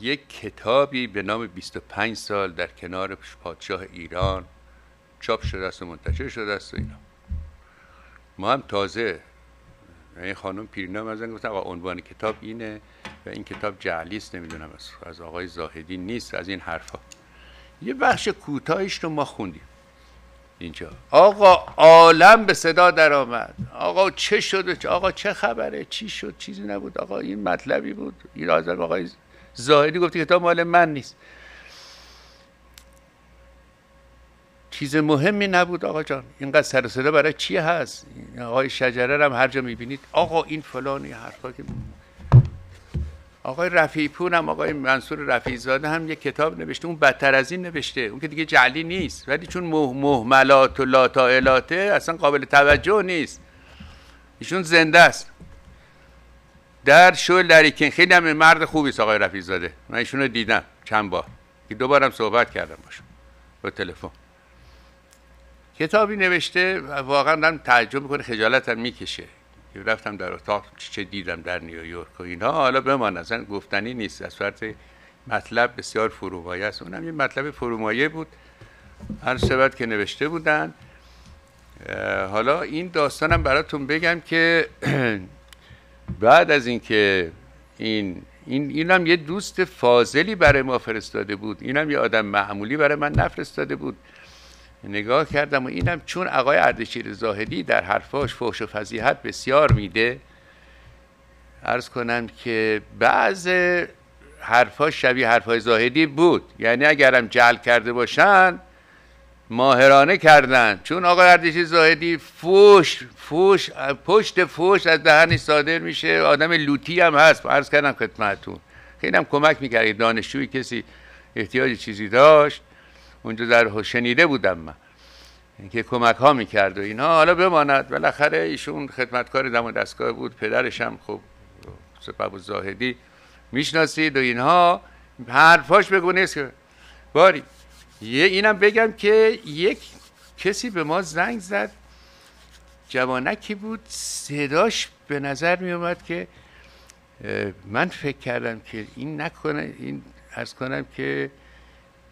یک کتابی به نام 25 سال در کنار پادشاه ایران چاپ شده است و منتشر شده است و اینا ما هم تازه این خانم پیرنا مزن گفتن آقا عنوان کتاب اینه و این کتاب جعلی است نمیدونم از آقای زاهدی نیست از این حرفا یه بخش کوتاهیش رو ما خوندیم اینجا آقا عالم به صدا در آمد آقا چه شد آقا چه خبره چی شد چیزی نبود آقا این مطلبی بود این آقای زاهدی گفتی کتاب مال من نیست چیز مهمی نبود آقا جان اینقدر سر صدا برای چی هست آقای شجره هم هر جا میبینید آقا این فلانی حرفا که آقای رفیع پور هم آقای منصور رفیع هم یه کتاب نوشته اون بدتر از این نوشته اون که دیگه جعلی نیست ولی چون مهملات و لاتائلاته اصلا قابل توجه نیست ایشون زنده است در شو لریکن خیلی هم مرد خوبی است آقای رفیع زاده من ایشونو دیدم چند بار که دو بارم صحبت کردم باشم با تلفن کتابی نوشته واقعا من تعجب میکنه هم میکشه که رفتم در اتاق چه دیدم در نیویورک و اینها حالا بمان اصلا گفتنی نیست از فرط مطلب بسیار فرومایه است اونم یه مطلب فرومایه بود هر سبت که نوشته بودن حالا این داستانم براتون بگم که بعد از اینکه این این اینم یه دوست فاضلی برای ما فرستاده بود اینم یه آدم معمولی برای من نفرستاده بود نگاه کردم و اینم چون آقای اردشیر زاهدی در حرفاش فحش و فضیحت بسیار میده عرض کنم که بعض حرفاش شبیه حرفای زاهدی بود یعنی اگرم جل کرده باشن ماهرانه کردن چون آقا اردشیر زاهدی فوش فوش پشت فوش از دهنی صادر میشه آدم لوتی هم هست عرض کردم خدمتتون خیلی هم کمک میکرد دانشجوی کسی احتیاج چیزی داشت اونجا در شنیده بودم من که کمک ها میکرد و اینها حالا بماند بالاخره ایشون خدمتکار دم و دستگاه بود پدرش هم خب سبب و زاهدی میشناسید و اینها حرفاش بگونه که باری یه اینم بگم که یک کسی به ما زنگ زد جوانکی بود صداش به نظر می اومد که من فکر کردم که این نکنه این از کنم که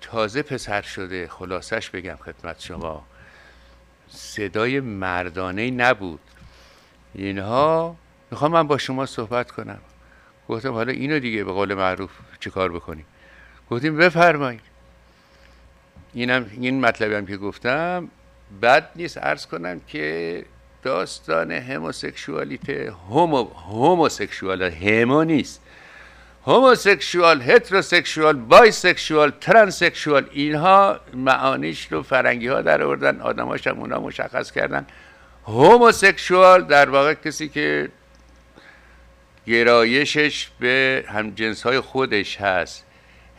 تازه پسر شده خلاصش بگم خدمت شما صدای مردانه نبود اینها میخوام من با شما صحبت کنم گفتم حالا اینو دیگه به قول معروف چیکار بکنیم گفتیم بفرمایید اینم این مطلبی هم که گفتم بد نیست عرض کنم که داستان هموسکشوالیته هومو هموسکشوال همو نیست هموسکشوال هتروسکشوال بایسکشوال ترانسکشوال اینها معانیش رو فرنگی ها در آوردن آدماش هم اونا مشخص کردن هموسکشوال در واقع کسی که گرایشش به جنس های خودش هست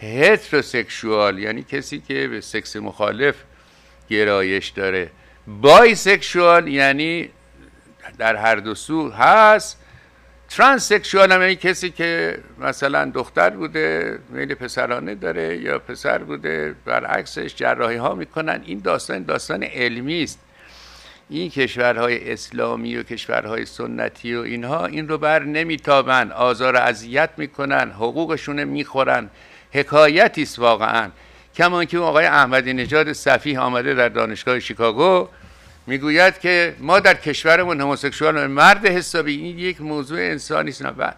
هتروسکشوال یعنی کسی که به سکس مخالف گرایش داره بایسکشوال یعنی در هر دو سو هست ترانسکشوال هم یعنی کسی که مثلا دختر بوده میل پسرانه داره یا پسر بوده برعکسش جراحی ها میکنن این داستان داستان علمی است این کشورهای اسلامی و کشورهای سنتی و اینها این رو بر نمیتابن آزار اذیت میکنن حقوقشون میخورن حکایتی است واقعا کمان که آقای احمدی نژاد صفیح آمده در دانشگاه شیکاگو میگوید که ما در کشورمون هموسکسوال مرد حسابی این یک موضوع انسانی است بله.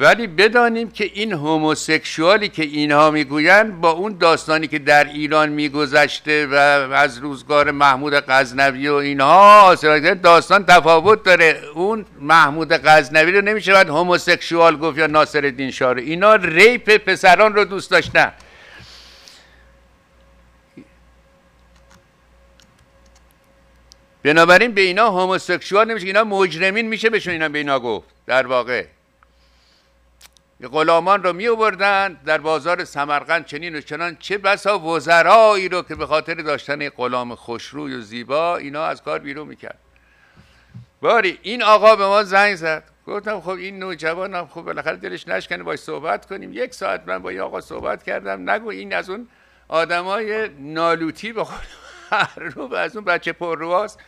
ولی بدانیم که این هوموسکشوالی که اینها میگویند با اون داستانی که در ایران میگذشته و از روزگار محمود غزنوی و اینها داستان تفاوت داره اون محمود غزنوی رو نمیشه باید هوموسکشوال گفت یا ناصر الدین اینا ریپ پسران رو دوست داشتن بنابراین به اینا هوموسکشوال نمیشه اینا مجرمین میشه بهشون اینا به اینا گفت در واقع غلامان رو می آوردن در بازار سمرقند چنین و چنان چه بسا وزرایی رو که به خاطر داشتن غلام خوشروی و زیبا اینا از کار بیرون میکرد باری این آقا به ما زنگ زد گفتم خب این نوجوان هم خب بالاخره دلش نشکنه باش صحبت کنیم یک ساعت من با این آقا صحبت کردم نگو این از اون آدمای نالوتی به خود از اون بچه پررواست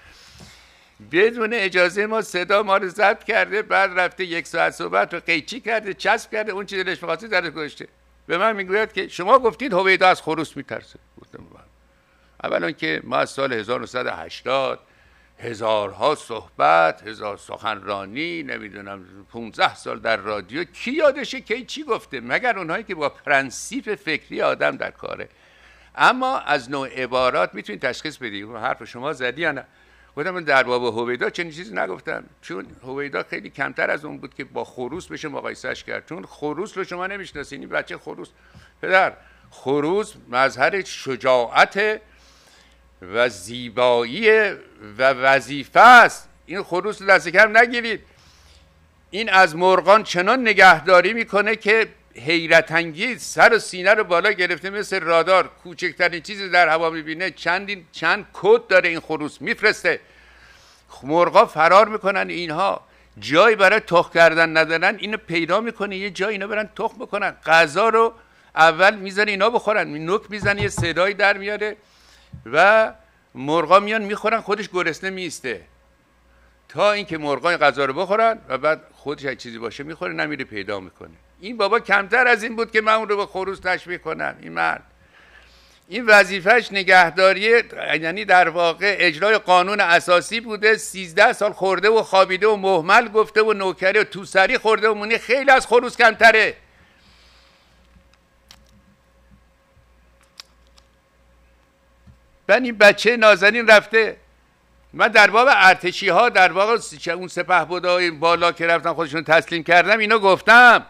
بدون اجازه ما صدا ما رو ضبط کرده بعد رفته یک ساعت صحبت رو قیچی کرده چسب کرده اون چیز دلش می‌خواسته در گذاشته به من میگوید که شما گفتید هویدا از خروس میترسه گفتم بله. اولا که ما از سال 1980 هزارها صحبت هزار سخنرانی نمیدونم 15 سال در رادیو کی یادشه کی چی گفته مگر اونهایی که با پرنسیپ فکری آدم در کاره اما از نوع عبارات میتونید تشخیص بدید خب، حرف شما زدی یا نه گفتم من در باب هویدا چنین چیزی نگفتم چون هویدا خیلی کمتر از اون بود که با خروس بشه مقایسهش کرد چون خروس رو شما نمیشناسین یعنی این بچه خروس پدر خروس مظهر شجاعت و زیبایی و وظیفه است این خروس رو دست کم نگیرید این از مرغان چنان نگهداری میکنه که حیرت انگیز سر و سینه رو بالا گرفته مثل رادار کوچکترین چیزی در هوا میبینه چندین چند کد داره این خروس میفرسته مرغا فرار میکنن اینها جای برای تخ کردن ندارن اینو پیدا میکنه یه جای اینا برن تخ بکنن غذا رو اول میزنه اینا بخورن نوک میزنه یه صدایی در میاره و مرغا میان میخورن خودش گرسنه میسته تا اینکه مرغای غذا رو بخورن و بعد خودش یک چیزی باشه میخوره نمیره پیدا میکنه این بابا کمتر از این بود که من اون رو به خروس تشبیه کنم این مرد این وظیفهش نگهداری یعنی در واقع اجرای قانون اساسی بوده 13 سال خورده و خوابیده و محمل گفته و نوکری و توسری خورده و مونی خیلی از خروس کمتره من این بچه نازنین رفته من در باب ارتشی ها در واقع اون سپه این بالا که رفتن خودشون تسلیم کردم اینو گفتم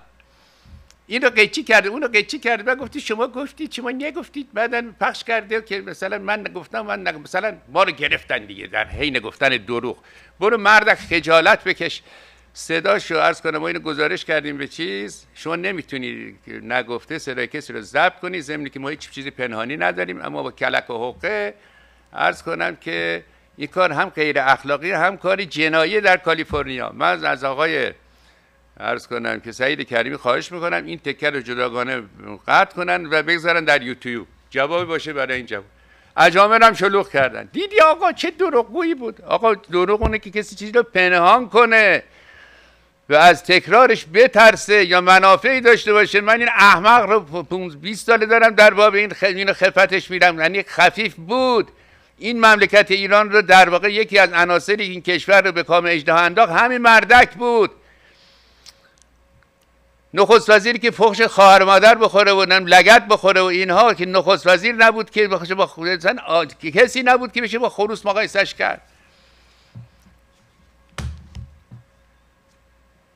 این رو قیچی کرده اون رو قیچی کرده من گفتی شما گفتید شما نگفتید بعدا پخش کرده که مثلا من نگفتم من نگفتم مثلا ما رو گرفتن دیگه در حین گفتن دروغ برو مرد خجالت بکش صداشو عرض کنم ما اینو گزارش کردیم به چیز شما نمیتونی نگفته صدای کسی رو ضبط کنی زمینی که ما هیچ چیزی پنهانی نداریم اما با کلک و حقه عرض کنم که این کار هم غیر اخلاقی هم کاری جنایی در کالیفرنیا من از آقای عرض کنم که سعید کریمی خواهش میکنم این تکه رو جداگانه قطع کنن و بگذارن در یوتیوب جوابی باشه برای این جواب اجامل هم شلوغ کردن دیدی آقا چه دروغگویی بود آقا دروغ اونه که کسی چیزی رو پنهان کنه و از تکرارش بترسه یا منافعی داشته باشه من این احمق رو 20 ساله دارم در باب این خیلی خفتش میرم یعنی خفیف بود این مملکت ایران رو در واقع یکی از عناصری این کشور رو به کام اجدها انداخت همین مردک بود نخست وزیر که فخش خواهر مادر بخوره و لگت بخوره و اینها که نخست وزیر نبود که بخشه با که کسی نبود که بشه با خروس مقایسش کرد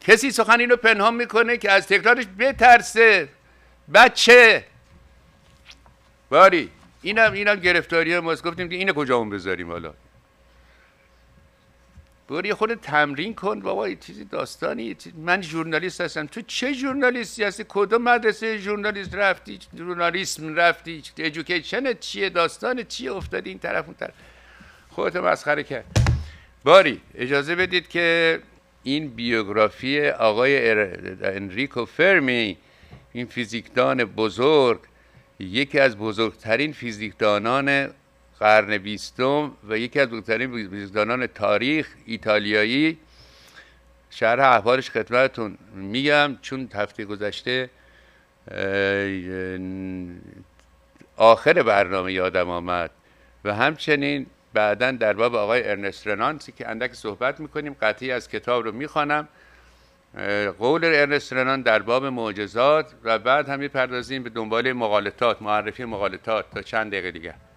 کسی سخن اینو پنهان میکنه که از تکرارش بترسه بچه باری اینم اینم گرفتاری ما گفتیم که اینو کجا اون بذاریم حالا برو خود تمرین کن بابا یه چیزی داستانی من ژورنالیست هستم تو چه ژورنالیستی هستی کدوم مدرسه ژورنالیست رفتی ژورنالیسم رفتی ادویکیشن چیه داستان چیه افتادی این طرف اون طرف خودت مسخره کرد باری اجازه بدید که این بیوگرافی آقای انریکو فرمی این فیزیکدان بزرگ یکی از بزرگترین فیزیکدانان قرن بیستم و یکی از بزرگترین بیزدانان تاریخ ایتالیایی شرح احوالش خدمتتون میگم چون هفته گذشته آخر برنامه یادم آمد و همچنین بعدا در باب آقای ارنست رنانسی که اندک صحبت میکنیم قطعی از کتاب رو میخوانم قول ارنست رنان در باب معجزات و بعد هم میپردازیم به دنبال مقالطات معرفی مقالطات تا چند دقیقه دیگه